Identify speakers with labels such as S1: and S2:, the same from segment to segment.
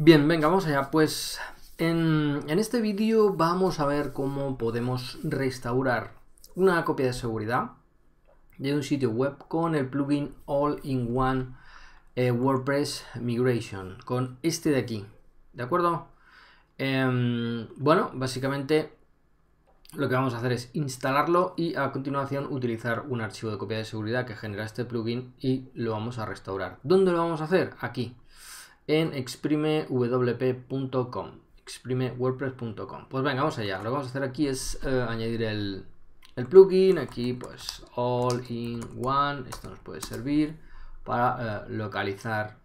S1: Bien, venga, vamos allá. Pues en, este vídeo vamos a ver cómo podemos restaurar una copia de seguridad de un sitio web con el plugin All-in-One eh, WordPress Migration, con este de aquí, ¿de acuerdo? Em, bueno, básicamente lo que vamos a hacer es instalarlo y a continuación utilizar un archivo de copia de seguridad que genera este plugin y lo vamos a restaurar. ¿Dónde lo vamos a hacer? Aquí en exprimewp.com, exprimewordpress.com. Pues venga, vamos allá. Lo que vamos a hacer aquí es eh, añadir el, plugin. Aquí, pues, all in one. Esto nos puede servir para eh, localizar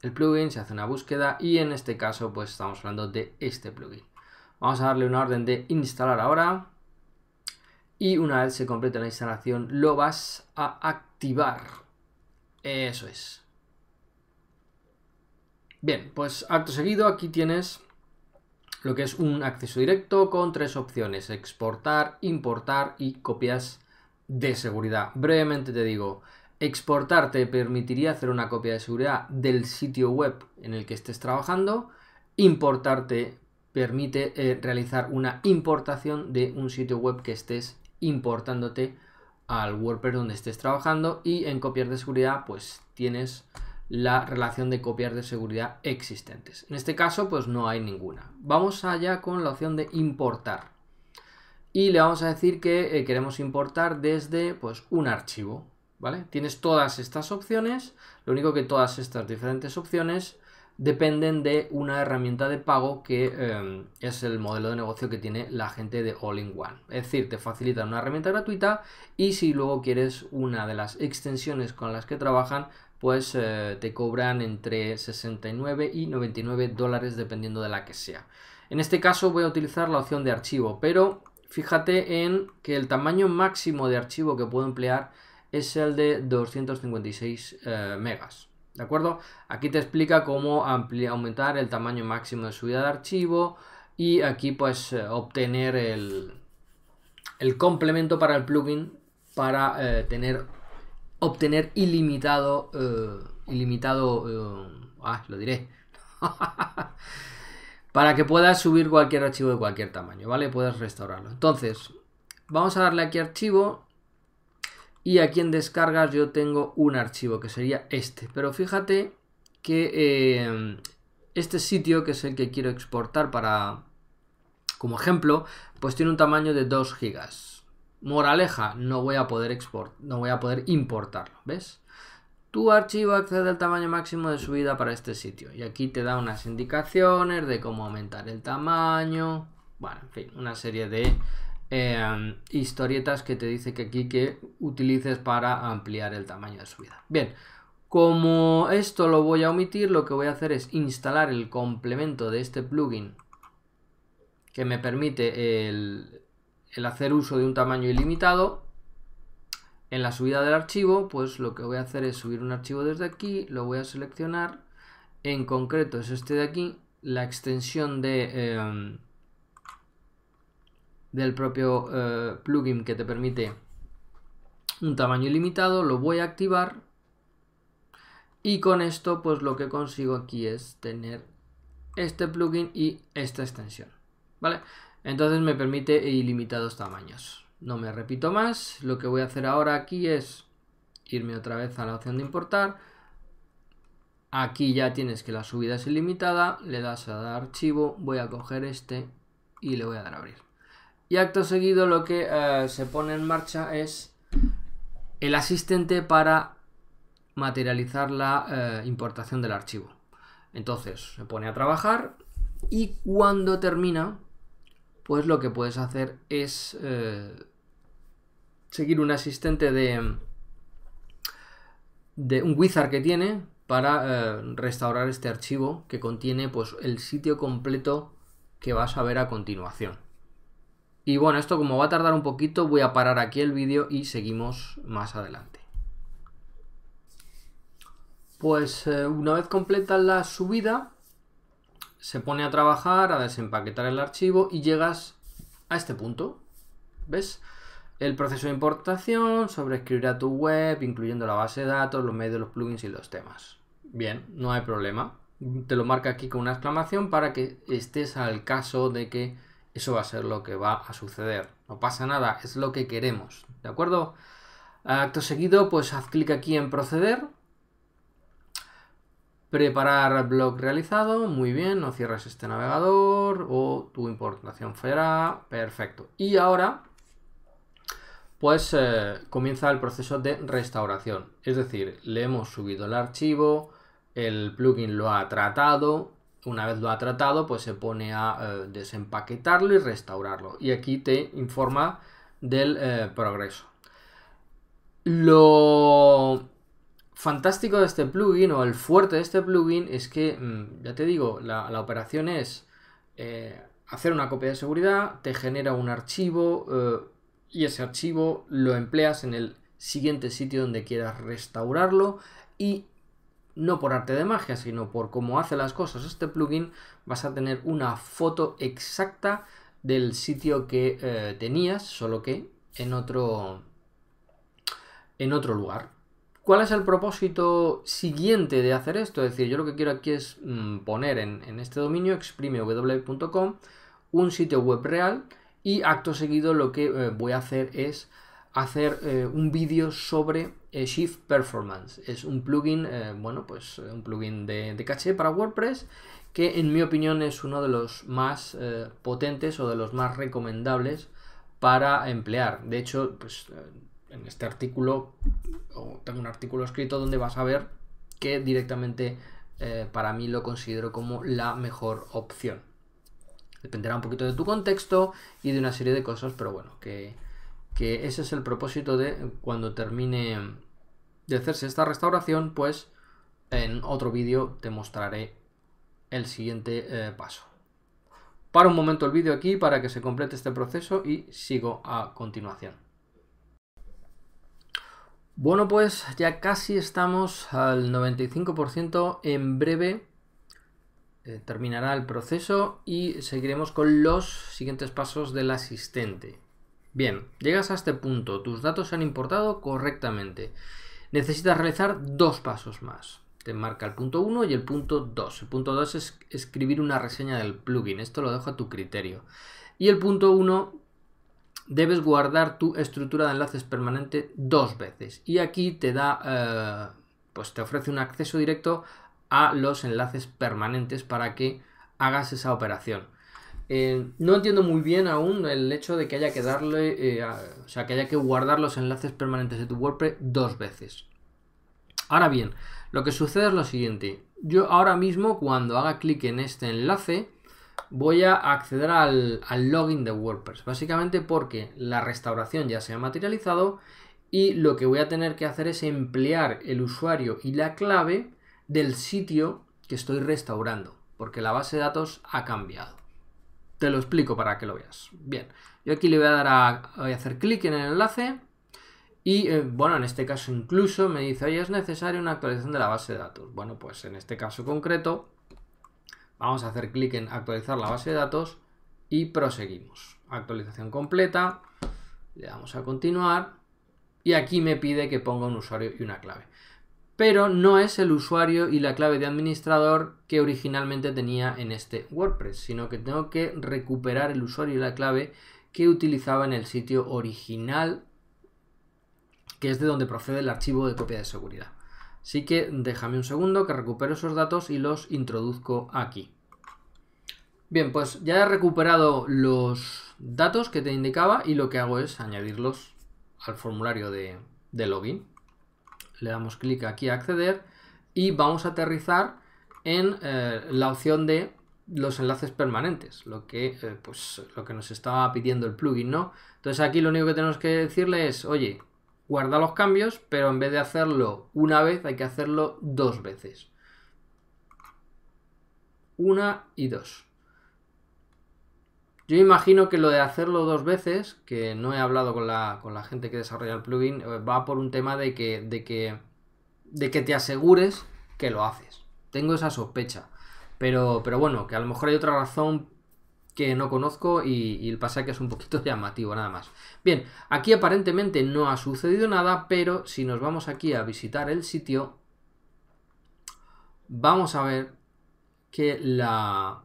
S1: el plugin. Se hace una búsqueda y en este caso, pues, estamos hablando de este plugin. Vamos a darle una orden de instalar ahora. Y una vez se complete la instalación, lo vas a activar. Eso es. Bien, pues acto seguido aquí tienes lo que es un acceso directo con tres opciones, exportar, importar y copias de seguridad. Brevemente te digo, exportar te permitiría hacer una copia de seguridad del sitio web en el que estés trabajando, importar te permite eh, realizar una importación de un sitio web que estés importándote al WordPress donde estés trabajando y en copias de seguridad pues tienes la relación de copias de seguridad existentes. En este caso, pues no hay ninguna. Vamos allá con la opción de importar. Y le vamos a decir que eh, queremos importar desde pues, un archivo. ¿vale? Tienes todas estas opciones, lo único que todas estas diferentes opciones dependen de una herramienta de pago que eh, es el modelo de negocio que tiene la gente de All in One. Es decir, te facilitan una herramienta gratuita y si luego quieres una de las extensiones con las que trabajan, pues eh, te cobran entre 69 y 99 dólares dependiendo de la que sea. En este caso voy a utilizar la opción de archivo, pero fíjate en que el tamaño máximo de archivo que puedo emplear es el de 256 eh, megas. ¿De acuerdo? Aquí te explica cómo aumentar el tamaño máximo de subida de archivo y aquí pues eh, obtener el, complemento para el plugin para tener obtener ilimitado, eh, ilimitado, eh, ah, lo diré, para que puedas subir cualquier archivo de cualquier tamaño, ¿vale? Puedes restaurarlo. Entonces, vamos a darle aquí archivo y aquí en descargas yo tengo un archivo que sería este, pero fíjate que eh, este sitio, que es el que quiero exportar para, como ejemplo, pues tiene un tamaño de 2 gigas, Moraleja, no voy a poder export, no voy a poder importarlo, ¿ves? Tu archivo accede al tamaño máximo de subida para este sitio. Y aquí te da unas indicaciones de cómo aumentar el tamaño. Bueno, en fin, una serie de em, historietas que te dice que aquí que utilices para ampliar el tamaño de subida. Bien, como esto lo voy a omitir, lo que voy a hacer es instalar el complemento de este plugin que me permite el, el hacer uso de un tamaño ilimitado, en la subida del archivo, pues lo que voy a hacer es subir un archivo desde aquí, lo voy a seleccionar, en concreto es este de aquí, la extensión de, em, del propio eh, plugin que te permite un tamaño ilimitado, lo voy a activar y con esto pues lo que consigo aquí es tener este plugin y esta extensión, ¿vale? Entonces me permite ilimitados tamaños. No me repito más. Lo que voy a hacer ahora aquí es irme otra vez a la opción de importar. Aquí ya tienes que la subida es ilimitada. Le das a dar archivo. Voy a coger este y le voy a dar a abrir. Y acto seguido lo que eh, se pone en marcha es el asistente para materializar la eh, importación del archivo. Entonces se pone a trabajar y cuando termina pues lo que puedes hacer es eh, seguir un asistente de, de un wizard que tiene para eh, restaurar este archivo que contiene pues el sitio completo que vas a ver a continuación. Y bueno, esto como va a tardar un poquito, voy a parar aquí el vídeo y seguimos más adelante. Pues eh, una vez completa la subida, se pone a trabajar, a desempaquetar el archivo y llegas a este punto. ¿Ves? El proceso de importación a tu web, incluyendo la base de datos, los medios, los plugins y los temas. Bien, no hay problema. Te lo marca aquí con una exclamación para que estés al caso de que eso va a ser lo que va a suceder. No pasa nada, es lo que queremos. ¿De acuerdo? Acto seguido, pues haz clic aquí en proceder Preparar el blog realizado, muy bien, no cierres este navegador o tu importación fallará, perfecto. Y ahora, pues eh, comienza el proceso de restauración, es decir, le hemos subido el archivo, el plugin lo ha tratado, una vez lo ha tratado, pues se pone a eh, desempaquetarlo y restaurarlo. Y aquí te informa del eh, progreso. Lo fantástico de este plugin o el fuerte de este plugin es que, mm, ya te digo, la, operación es eh, hacer una copia de seguridad, te genera un archivo eh, y ese archivo lo empleas en el siguiente sitio donde quieras restaurarlo y no por arte de magia, sino por cómo hace las cosas este plugin, vas a tener una foto exacta del sitio que eh, tenías, solo que en otro, en otro lugar. ¿Cuál es el propósito siguiente de hacer esto? Es decir, yo lo que quiero aquí es mm, poner en, este dominio exprimew.com un sitio web real y acto seguido lo que eh, voy a hacer es hacer eh, un vídeo sobre eh, Shift Performance. Es un plugin, bueno, pues un plugin de, de, caché para WordPress que en mi opinión es uno de los más potentes o de los más recomendables para emplear. De hecho, pues en este artículo tengo un artículo escrito donde vas a ver que directamente eh, para mí lo considero como la mejor opción. Dependerá un poquito de tu contexto y de una serie de cosas, pero bueno, que, ese es el propósito de cuando termine de hacerse esta restauración, pues en otro vídeo te mostraré el siguiente eh, paso. Para un momento el vídeo aquí para que se complete este proceso y sigo a continuación. Bueno, pues ya casi estamos al 95%. En breve eh, terminará el proceso y seguiremos con los siguientes pasos del asistente. Bien, llegas a este punto. Tus datos se han importado correctamente. Necesitas realizar dos pasos más. Te marca el punto 1 y el punto 2. El punto 2 es escribir una reseña del plugin. Esto lo dejo a tu criterio. Y el punto 1 debes guardar tu estructura de enlaces permanente dos veces. Y aquí te da, eh, pues te ofrece un acceso directo a los enlaces permanentes para que hagas esa operación. Eh, no entiendo muy bien aún el hecho de que haya que darle, eh, o sea, que haya que guardar los enlaces permanentes de tu WordPress dos veces. Ahora bien, lo que sucede es lo siguiente. Yo ahora mismo cuando haga clic en este enlace, voy a acceder al, login de WordPress. Básicamente porque la restauración ya se ha materializado y lo que voy a tener que hacer es emplear el usuario y la clave del sitio que estoy restaurando, porque la base de datos ha cambiado. Te lo explico para que lo veas. Bien, yo aquí le voy a dar a, hacer clic en el enlace y eh, bueno, en este caso incluso me dice, oye, es necesaria una actualización de la base de datos. Bueno, pues en este caso concreto Vamos a hacer clic en actualizar la base de datos y proseguimos. Actualización completa, le damos a continuar y aquí me pide que ponga un usuario y una clave. Pero no es el usuario y la clave de administrador que originalmente tenía en este WordPress, sino que tengo que recuperar el usuario y la clave que utilizaba en el sitio original, que es de donde procede el archivo de copia de seguridad. Así que déjame un segundo que recupero esos datos y los introduzco aquí. Bien, pues ya he recuperado los datos que te indicaba y lo que hago es añadirlos al formulario de, login. Le damos clic aquí a acceder y vamos a aterrizar en eh, la opción de los enlaces permanentes, lo que, eh, pues, lo que nos estaba pidiendo el plugin, ¿no? Entonces aquí lo único que tenemos que decirle es, oye, guarda los cambios, pero en vez de hacerlo una vez, hay que hacerlo dos veces. Una y dos. Yo imagino que lo de hacerlo dos veces, que no he hablado con la, gente que desarrolla el plugin, eh, va por un tema de que, de que, de que te asegures que lo haces. Tengo esa sospecha. Pero, pero bueno, que a lo mejor hay otra razón que no conozco y, el pasaje es un poquito llamativo nada más. Bien, aquí aparentemente no ha sucedido nada, pero si nos vamos aquí a visitar el sitio, vamos a ver que la,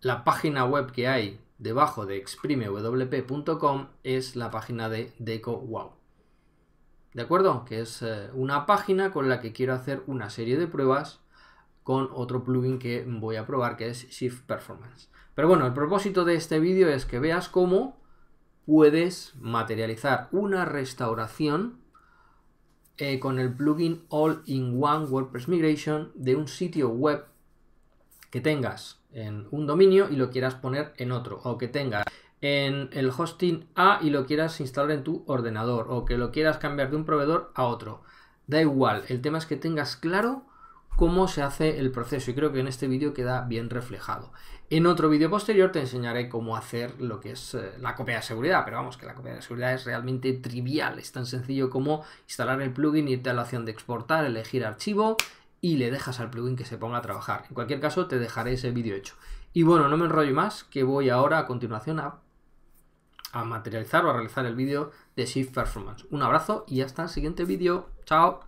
S1: la página web que hay debajo de exprimewp.com es la página de DecoWow. ¿De acuerdo? Que es eh, una página con la que quiero hacer una serie de pruebas con otro plugin que voy a probar que es Shift Performance. Pero bueno, el propósito de este vídeo es que veas cómo puedes materializar una restauración eh, con el plugin All-in-One WordPress Migration de un sitio web que tengas en un dominio y lo quieras poner en otro, o que tengas en el hosting A y lo quieras instalar en tu ordenador, o que lo quieras cambiar de un proveedor a otro. Da igual, el tema es que tengas claro cómo se hace el proceso y creo que en este vídeo queda bien reflejado. En otro vídeo posterior te enseñaré cómo hacer lo que es eh, la copia de seguridad, pero vamos, que la copia de seguridad es realmente trivial, es tan sencillo como instalar el plugin, irte a la opción de exportar, elegir archivo y le dejas al plugin que se ponga a trabajar. En cualquier caso, te dejaré ese vídeo hecho. Y bueno, no me enrollo más, que voy ahora a continuación a, a materializar o a realizar el vídeo de Shift Performance. Un abrazo y hasta el siguiente vídeo. Chao.